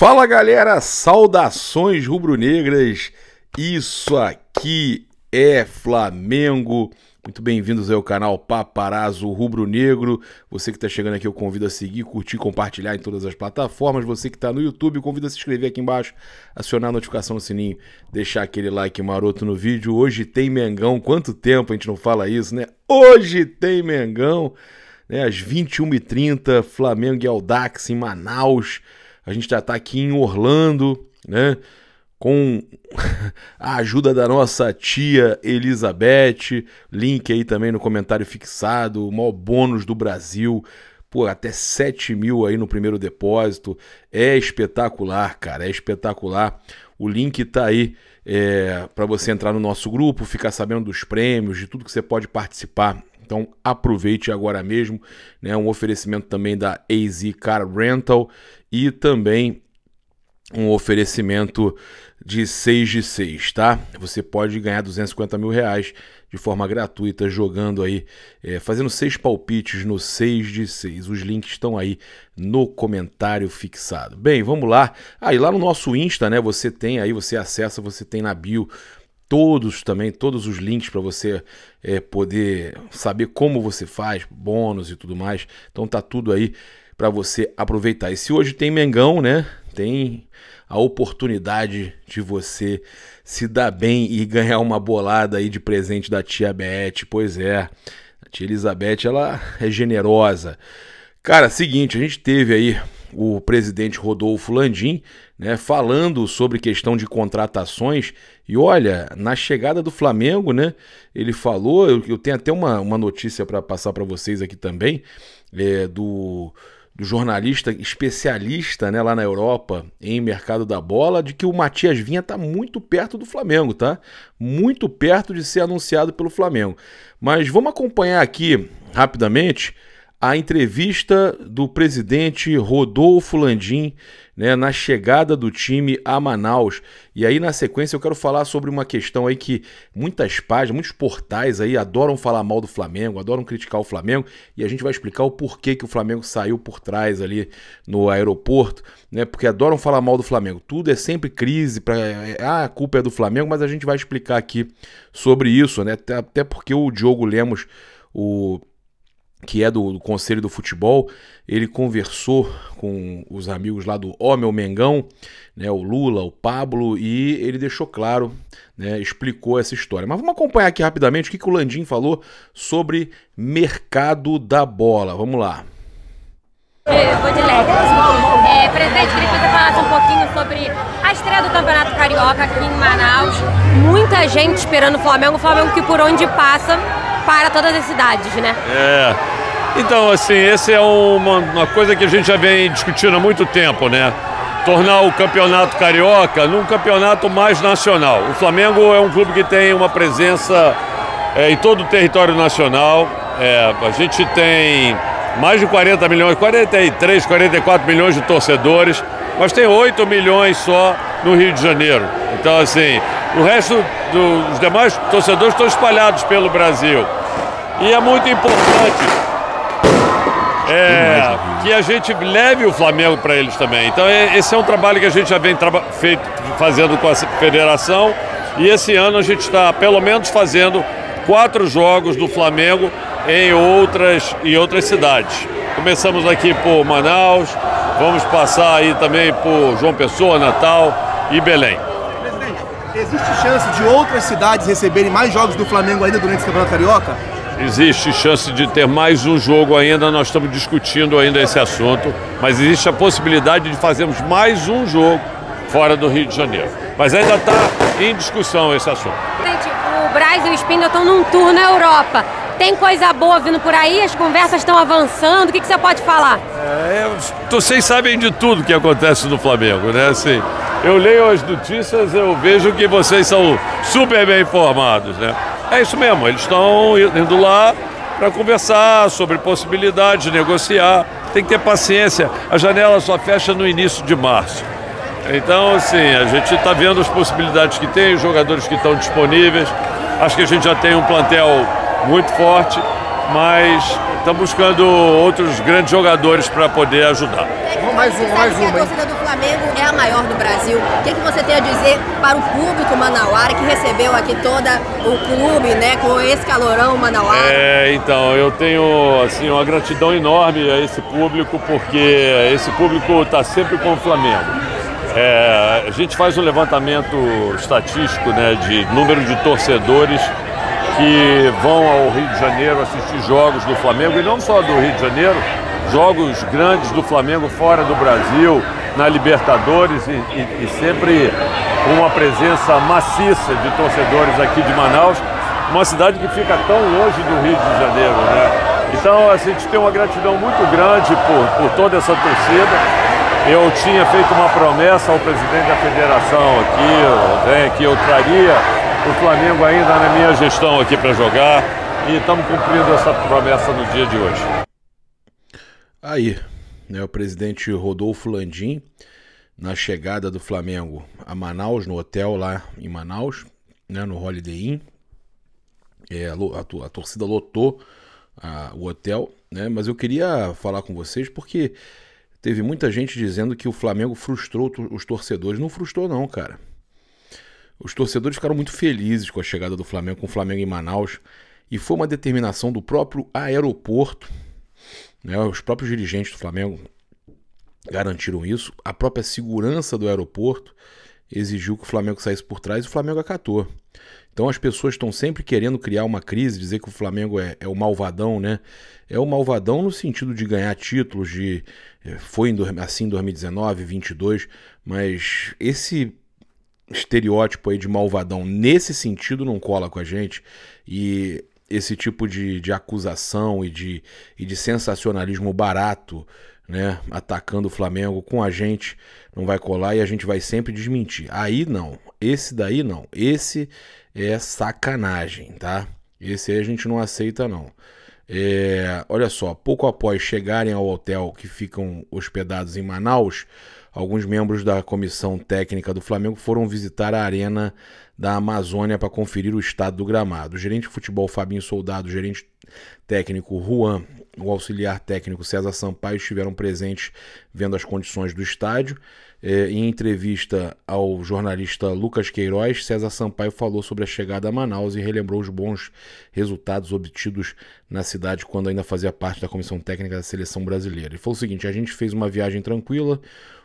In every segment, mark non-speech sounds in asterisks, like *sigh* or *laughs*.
Fala galera, saudações rubro-negras. Isso aqui é Flamengo. Muito bem-vindos ao canal Paparazzo Rubro Negro. Você que está chegando aqui, eu convido a seguir, curtir, compartilhar em todas as plataformas. Você que está no YouTube, convido a se inscrever aqui embaixo, acionar a notificação no sininho, deixar aquele like maroto no vídeo. Hoje tem Mengão. Quanto tempo a gente não fala isso, né? Hoje tem Mengão. Né? Às 21h30, Flamengo e Aldax em Manaus. A gente já está aqui em Orlando, né? Com *laughs* a ajuda da nossa tia Elizabeth, link aí também no comentário fixado, o maior bônus do Brasil, pô, até 7 mil aí no primeiro depósito, é espetacular, cara, é espetacular. O link tá aí é, eh, para você entrar no nosso grupo, ficar sabendo dos prêmios, de tudo que você pode participar então aproveite agora mesmo, né? Um oferecimento também da AZ Car Rental e também um oferecimento de 6 de 6, tá? Você pode ganhar 250 mil reais de forma gratuita jogando aí, é, fazendo seis palpites no 6 de 6. Os links estão aí no comentário fixado. Bem, vamos lá. Aí ah, lá no nosso Insta, né? Você tem aí, você acessa, você tem na bio todos também, todos os links para você é, poder saber como você faz, bônus e tudo mais. Então tá tudo aí para você aproveitar. E se hoje tem Mengão, né? Tem a oportunidade de você se dar bem e ganhar uma bolada aí de presente da tia Beth. Pois é, a tia Elizabeth, ela é generosa. Cara, seguinte, a gente teve aí o presidente Rodolfo Landim, né, falando sobre questão de contratações. E olha, na chegada do Flamengo, né, ele falou, eu, eu tenho até uma, uma notícia para passar para vocês aqui também, é, do, do, jornalista especialista né, lá na Europa em mercado da bola, de que o Matias Vinha está muito perto do Flamengo, tá? Muito perto de ser anunciado pelo Flamengo. Mas vamos acompanhar aqui rapidamente a entrevista do presidente Rodolfo Landim né, na chegada do time a Manaus. E aí, na sequência, eu quero falar sobre uma questão aí que muitas páginas, muitos portais aí adoram falar mal do Flamengo, adoram criticar o Flamengo, e a gente vai explicar o porquê que o Flamengo saiu por trás ali no aeroporto, né? Porque adoram falar mal do Flamengo. Tudo é sempre crise, pra... É, ah, a culpa é do Flamengo, mas a gente vai explicar aqui sobre isso, né? Até porque o Diogo Lemos, o que é do, do, Conselho do Futebol, ele conversou com os amigos lá do Ó oh, Meu Mengão, né, o Lula, o Pablo, e ele deixou claro, né, explicou essa história. Mas vamos acompanhar aqui rapidamente o que, que o Landim falou sobre mercado da bola. Vamos lá. É, vou de É, presidente, queria que você falasse um pouquinho sobre a estreia do Campeonato Carioca aqui em Manaus. Muita gente esperando o Flamengo, o Flamengo que por onde passa para todas as cidades, né? É. Então, assim, essa é uma, uma coisa que a gente já vem discutindo há muito tempo, né? Tornar o campeonato carioca num campeonato mais nacional. O Flamengo é um clube que tem uma presença é, em todo o território nacional. É, a gente tem mais de 40 milhões, 43, 44 milhões de torcedores mas tem 8 milhões só no Rio de Janeiro. Então, assim, o resto dos demais torcedores estão espalhados pelo Brasil. E é muito importante é, que a gente leve o Flamengo para eles também. Então, é, esse é um trabalho que a gente já vem feito, fazendo com a federação. E esse ano a gente está, pelo menos, fazendo quatro jogos do Flamengo em outras, em outras cidades. Começamos aqui por Manaus, Vamos passar aí também por João Pessoa, Natal e Belém. Presidente, existe chance de outras cidades receberem mais jogos do Flamengo ainda durante o Campeonato Carioca? Existe chance de ter mais um jogo ainda, nós estamos discutindo ainda esse assunto, mas existe a possibilidade de fazermos mais um jogo fora do Rio de Janeiro. Mas ainda está em discussão esse assunto. o Braz e o Espírito estão num tour na Europa. Tem coisa boa vindo por aí? As conversas estão avançando? O que, que você pode falar? É, vocês sabem de tudo que acontece no Flamengo, né? Assim, eu leio as notícias, eu vejo que vocês são super bem informados, né? É isso mesmo, eles estão indo lá para conversar sobre possibilidades de negociar. Tem que ter paciência. A janela só fecha no início de março. Então, assim, a gente está vendo as possibilidades que tem, os jogadores que estão disponíveis. Acho que a gente já tem um plantel muito forte, mas estamos buscando outros grandes jogadores para poder ajudar. Mais um, mais um. A torcida do Flamengo é a maior do Brasil. O que, que você tem a dizer para o público manauara que recebeu aqui toda o clube, né, com esse calorão manauara? É, então, eu tenho assim uma gratidão enorme a esse público porque esse público está sempre com o Flamengo. É, a gente faz um levantamento estatístico né, de número de torcedores que vão ao Rio de Janeiro assistir jogos do Flamengo, e não só do Rio de Janeiro, jogos grandes do Flamengo fora do Brasil, na Libertadores e, e, e sempre com uma presença maciça de torcedores aqui de Manaus, uma cidade que fica tão longe do Rio de Janeiro, né? Então a gente tem uma gratidão muito grande por, por toda essa torcida. Eu tinha feito uma promessa ao presidente da federação aqui, né, que eu traria o Flamengo ainda na minha gestão aqui para jogar e estamos cumprindo essa promessa no dia de hoje. Aí, né, o presidente Rodolfo Landim, na chegada do Flamengo a Manaus, no hotel lá em Manaus, né, no Holiday Inn, é, a, a, torcida lotou a, o hotel, né, mas eu queria falar com vocês porque teve muita gente dizendo que o Flamengo frustrou os torcedores. Não frustrou, não, cara. Os torcedores ficaram muito felizes com a chegada do Flamengo, com o Flamengo em Manaus, e foi uma determinação do próprio aeroporto, né, os próprios dirigentes do Flamengo garantiram isso, a própria segurança do aeroporto exigiu que o Flamengo saísse por trás e o Flamengo acatou. Então as pessoas estão sempre querendo criar uma crise, dizer que o Flamengo é, é o malvadão, né? É o malvadão no sentido de ganhar títulos, de eh, foi assim em 2019, 22, mas esse estereótipo aí de malvadão nesse sentido não cola com a gente. E esse tipo de, de acusação e de, e de sensacionalismo barato, né, atacando o Flamengo com a gente, não vai colar e a gente vai sempre desmentir. Aí não, esse daí não, esse é sacanagem, tá? Esse aí a gente não aceita não. É, olha só, pouco após chegarem ao hotel que ficam hospedados em Manaus, alguns membros da comissão técnica do Flamengo foram visitar a arena da Amazônia para conferir o estado do gramado. O gerente de futebol Fabinho Soldado, o gerente técnico Juan, o auxiliar técnico César Sampaio estiveram presentes vendo as condições do estádio. É, em entrevista ao jornalista Lucas Queiroz, César Sampaio falou sobre a chegada a Manaus e relembrou os bons resultados obtidos na cidade quando ainda fazia parte da comissão técnica da seleção brasileira. Ele falou o seguinte: a gente fez uma viagem tranquila,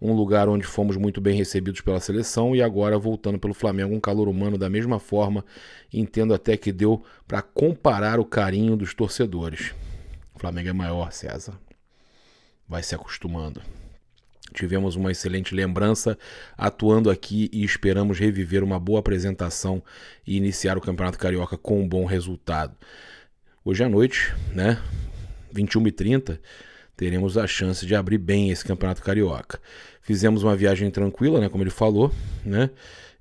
um lugar onde fomos muito bem recebidos pela seleção e agora voltando pelo Flamengo, um calor humano da mesma forma. Entendo até que deu para comparar o carinho dos torcedores. O Flamengo é maior, César. Vai se acostumando. Tivemos uma excelente lembrança atuando aqui e esperamos reviver uma boa apresentação e iniciar o Campeonato Carioca com um bom resultado. Hoje à noite, né? 21h30, teremos a chance de abrir bem esse Campeonato Carioca. Fizemos uma viagem tranquila, né, como ele falou, né?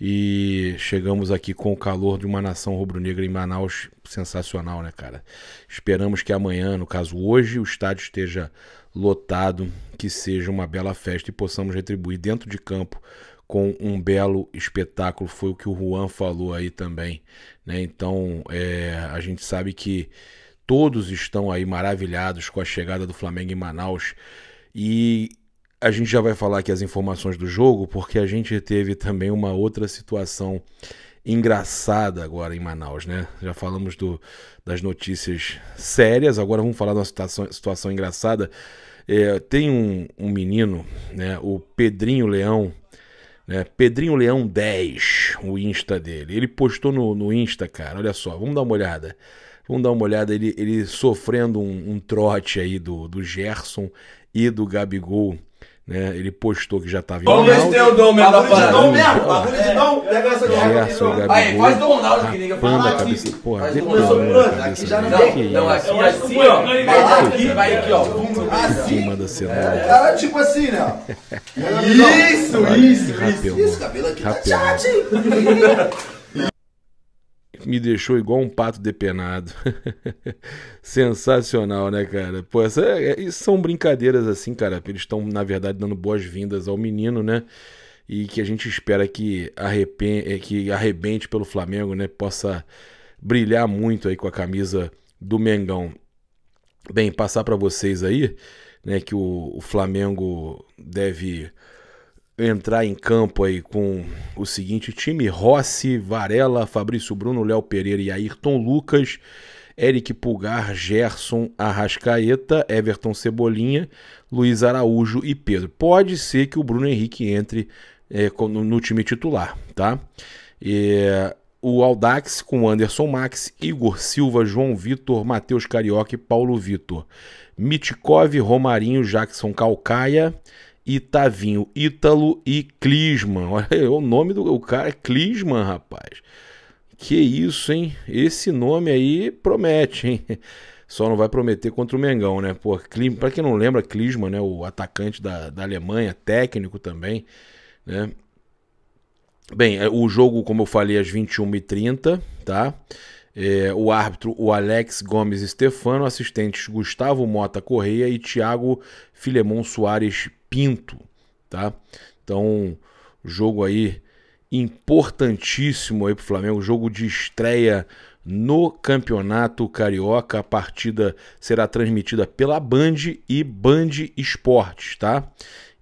E chegamos aqui com o calor de uma nação rubro-negra em Manaus, sensacional, né, cara? Esperamos que amanhã, no caso hoje, o estádio esteja lotado, que seja uma bela festa e possamos retribuir dentro de campo com um belo espetáculo, foi o que o Juan falou aí também, né? Então, é, a gente sabe que Todos estão aí maravilhados com a chegada do Flamengo em Manaus. E a gente já vai falar aqui as informações do jogo, porque a gente teve também uma outra situação engraçada agora em Manaus, né? Já falamos do, das notícias sérias, agora vamos falar de uma situação, situação engraçada. É, tem um, um, menino, né, o Pedrinho Leão, né, Pedrinho Leão 10, o Insta dele. Ele postou no, no Insta, cara, olha só, vamos dar uma olhada. Vamos dar uma olhada, ele, ele sofrendo um, um trote aí do, do Gerson e do Gabigol. Né? Ele postou que já estava em Vamos ver se tem o Dom mesmo da parada. Dom mesmo, bagulho de é. Dom. Pega essa de Gerson, Gabigol. Aí, faz do Ronaldo que liga. fala. Ah, cabeça, aqui. porra, faz do Ronaldo. Aqui já não tem. Não, aqui é assim, ó. Vai aqui, vai aqui, ó. Assim. Manda cenário. É, né? cara, tipo assim, né? *laughs* Isso, isso, isso. Isso, cabelo aqui tá chato. *laughs* me deixou igual um pato depenado. *laughs* Sensacional, né, cara? Pô, é, é são brincadeiras assim, cara. Eles estão, na verdade, dando boas-vindas ao menino, né? E que a gente espera que, arrepen eh, que arrebente pelo Flamengo, né? Possa brilhar muito aí com a camisa do Mengão. Bem, passar para vocês aí, né, que o, o Flamengo deve entrar em campo aí com o seguinte time: Rossi, Varela, Fabrício Bruno, Léo Pereira e Ayrton Lucas, Eric Pulgar, Gerson, Arrascaeta, Everton Cebolinha, Luiz Araújo e Pedro. Pode ser que o Bruno Henrique entre é, no time titular, tá? o Aldax com Anderson Max, Igor Silva, João Vitor, Matheus Carioca e Paulo Vitor. Mitkov, Romarinho, Jackson Calcaia, Itavinho, Ítalo e Clisman. Olha, o nome do o cara é Clisman, rapaz. Que isso, hein? Esse nome aí promete, hein? Só não vai prometer contra o Mengão, né? Pô, Klim, pra quem não lembra, Klisman, né? O atacante da, da Alemanha, técnico também, né? Bem, é, o jogo, como eu falei, às 21h30, tá? É, o árbitro, o Alex Gomes Stefano, assistentes Gustavo Mota Correia e Thiago Filemon Soares Pinto, tá? Então, jogo aí importantíssimo aí pro Flamengo, jogo de estreia no Campeonato Carioca. A partida será transmitida pela Band e Band Esportes, tá?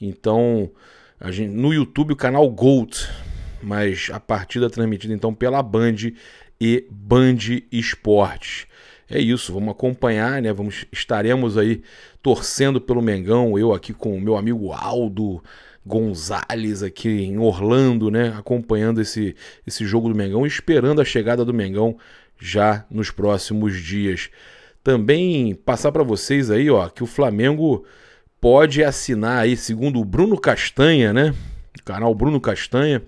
Então, a gente, no YouTube, o canal Gold, mas a partida é transmitida então pela Band e Band Esportes é isso, vamos acompanhar, né? Vamos, estaremos aí torcendo pelo Mengão, eu aqui com o meu amigo Aldo Gonzalez aqui em Orlando, né? Acompanhando esse, esse jogo do Mengão, esperando a chegada do Mengão já nos próximos dias. Também passar para vocês aí, ó, que o Flamengo pode assinar aí, segundo o Bruno Castanha, né? O canal Bruno Castanha.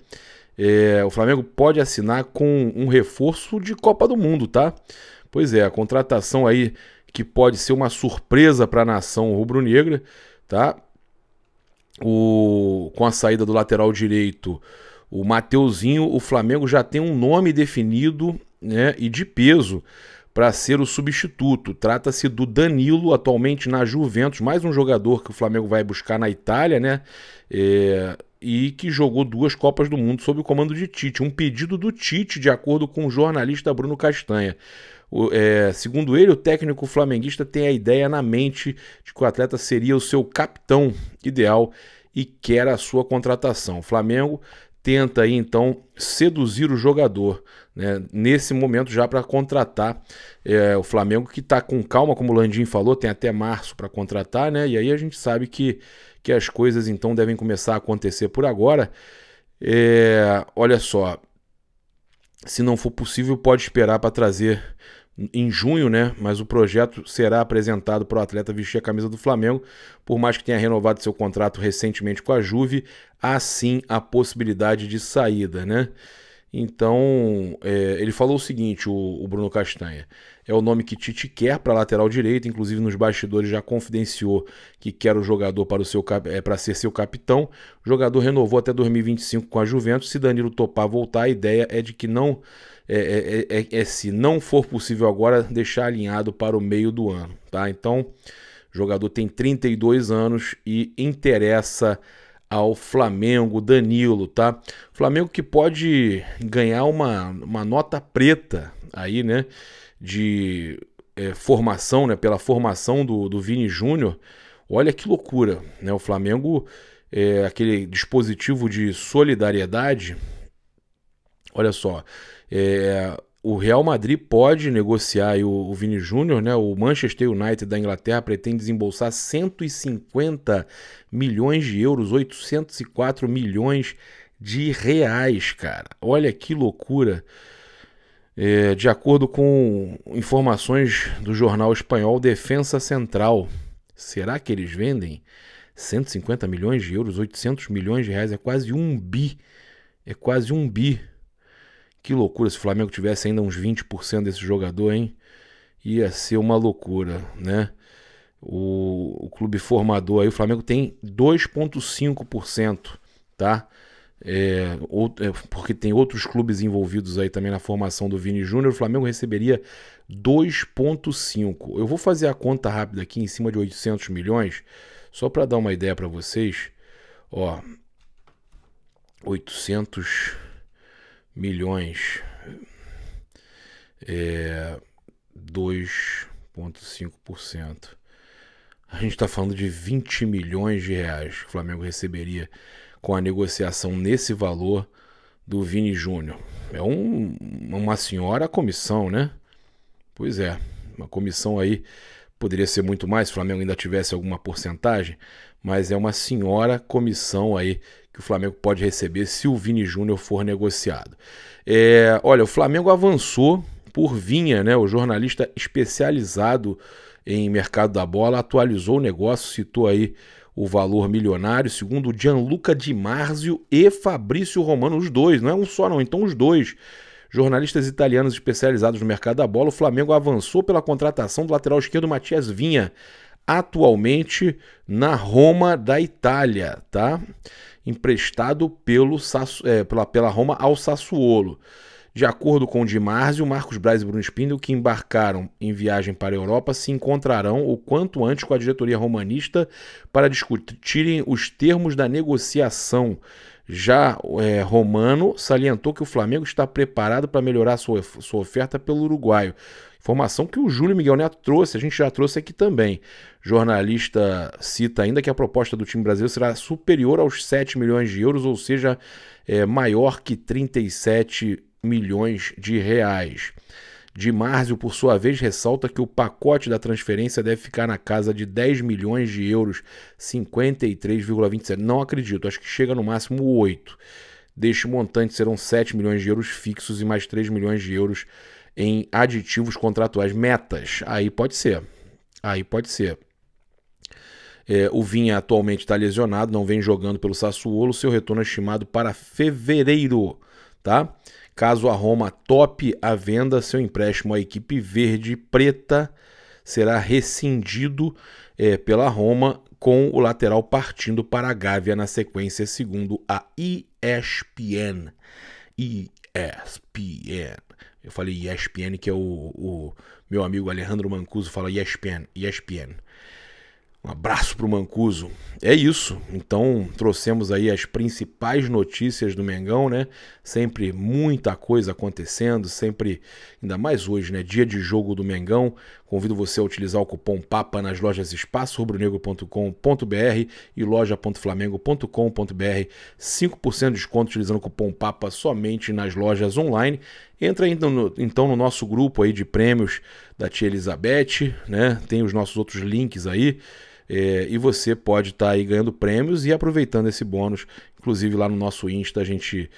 É, o Flamengo pode assinar com um reforço de Copa do Mundo, tá? Pois é, a contratação aí que pode ser uma surpresa para a nação rubro-negra, tá? O, com a saída do lateral direito, o Mateuzinho, o Flamengo já tem um nome definido né, e de peso para ser o substituto. Trata-se do Danilo, atualmente na Juventus, mais um jogador que o Flamengo vai buscar na Itália, né? É, e que jogou duas Copas do Mundo sob o comando de Tite. Um pedido do Tite, de acordo com o jornalista Bruno Castanha. O, é, segundo ele, o técnico flamenguista tem a ideia na mente de que o atleta seria o seu capitão ideal e quer a sua contratação. O Flamengo tenta aí então seduzir o jogador né? nesse momento já para contratar é, o Flamengo que está com calma como o Landim falou tem até março para contratar né e aí a gente sabe que, que as coisas então devem começar a acontecer por agora é, olha só se não for possível pode esperar para trazer em junho, né? Mas o projeto será apresentado para o atleta vestir a camisa do Flamengo, por mais que tenha renovado seu contrato recentemente com a Juve, há sim a possibilidade de saída, né? Então, é, ele falou o seguinte, o, o, Bruno Castanha. É o nome que Tite quer para lateral direito, inclusive nos bastidores já confidenciou que quer o jogador para, o seu, é, para ser seu capitão. O jogador renovou até 2025 com a Juventus. Se Danilo topar voltar, a ideia é de que não é é, é, é, é se não for possível agora, deixar alinhado para o meio do ano. Tá? Então, o jogador tem 32 anos e interessa ao Flamengo, Danilo, tá? Flamengo que pode ganhar uma, uma nota preta aí, né? De é, formação, né? Pela formação do, do Vini Júnior. Olha que loucura, né? O Flamengo, é, aquele dispositivo de solidariedade. Olha só, é, o Real Madrid pode negociar o, o Vini Júnior, né? O Manchester United da Inglaterra pretende desembolsar 150 milhões de euros, 804 milhões de reais, cara. Olha que loucura. É, de acordo com informações do jornal espanhol Defensa Central, será que eles vendem 150 milhões de euros, 800 milhões de reais? É quase um bi. É quase um bi que loucura se o Flamengo tivesse ainda uns 20% desse jogador, hein? Ia ser uma loucura, né? O, o clube formador aí, o Flamengo tem 2,5%, tá? É, outro, é, porque tem outros clubes envolvidos aí também na formação do Vini Júnior, o Flamengo receberia 2,5. Eu vou fazer a conta rápida aqui em cima de 800 milhões, só para dar uma ideia para vocês. Ó, 800 milhões, é 2,5%. A gente está falando de 20 milhões de reais que o Flamengo receberia com a negociação nesse valor do Vini Júnior. É um, uma senhora comissão, né? Pois é, uma comissão aí Poderia ser muito mais, se o Flamengo ainda tivesse alguma porcentagem, mas é uma senhora comissão aí que o Flamengo pode receber se o Vini Júnior for negociado. É, olha, o Flamengo avançou por Vinha, né, o jornalista especializado em mercado da bola, atualizou o negócio, citou aí o valor milionário, segundo Gianluca Di Marzio e Fabrício Romano, os dois, não é um só não, então os dois jornalistas italianos especializados no mercado da bola, o Flamengo avançou pela contratação do lateral esquerdo Matias Vinha, atualmente na Roma da Itália, tá? Emprestado pelo, é, pela, pela Roma ao Sassuolo. De acordo com o Di Marzio, Marcos Braz e Bruno Spindel, que embarcaram em viagem para a Europa, se encontrarão o quanto antes com a diretoria romanista para discutirem os termos da negociação já é, Romano salientou que o Flamengo está preparado para melhorar sua, sua oferta pelo uruguaio. Informação que o Júlio Miguel Neto trouxe, a gente já trouxe aqui também. Jornalista cita ainda que a proposta do time brasileiro será superior aos 7 milhões de euros, ou seja, é, maior que 37 milhões de reais. De Dimárcio, por sua vez, ressalta que o pacote da transferência deve ficar na casa de 10 milhões de euros, 53,27. Não acredito, acho que chega no máximo 8. Deste montante serão 7 milhões de euros fixos e mais 3 milhões de euros em aditivos contratuais, metas. Aí pode ser. Aí pode ser. É, o Vinha atualmente está lesionado, não vem jogando pelo Sassuolo. Seu retorno é estimado para fevereiro, tá? Caso a Roma tope a venda, seu empréstimo à equipe verde-preta será rescindido é, pela Roma, com o lateral partindo para a Gávea na sequência, segundo a ESPN. ESPN. Eu falei ESPN, que é o, o meu amigo Alejandro Mancuso fala ESPN. ESPN. Um abraço para o Mancuso. É isso. Então, trouxemos aí as principais notícias do Mengão, né? Sempre muita coisa acontecendo, sempre, ainda mais hoje, né? Dia de jogo do Mengão. Convido você a utilizar o cupom PAPA nas lojas Espaço espaçorubronegro.com.br e loja.flamengo.com.br. 5% de desconto utilizando o cupom PAPA somente nas lojas online. Entra ainda no, então no nosso grupo aí de prêmios da tia Elizabeth, né? Tem os nossos outros links aí. É, e você pode estar tá aí ganhando prêmios e aproveitando esse bônus. Inclusive lá no nosso Insta a gente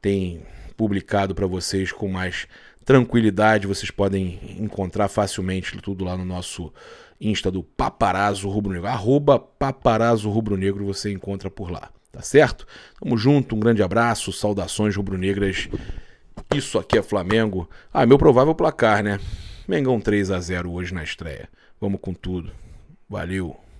tem publicado para vocês com mais tranquilidade. Vocês podem encontrar facilmente tudo lá no nosso Insta do Paparazzo Rubro Negro. Arroba Paparazzo Rubro Negro você encontra por lá, tá certo? Tamo junto, um grande abraço, saudações rubro-negras. Isso aqui é Flamengo. Ah, meu provável placar, né? Mengão 3 a 0 hoje na estreia. Vamos com tudo. Valeu.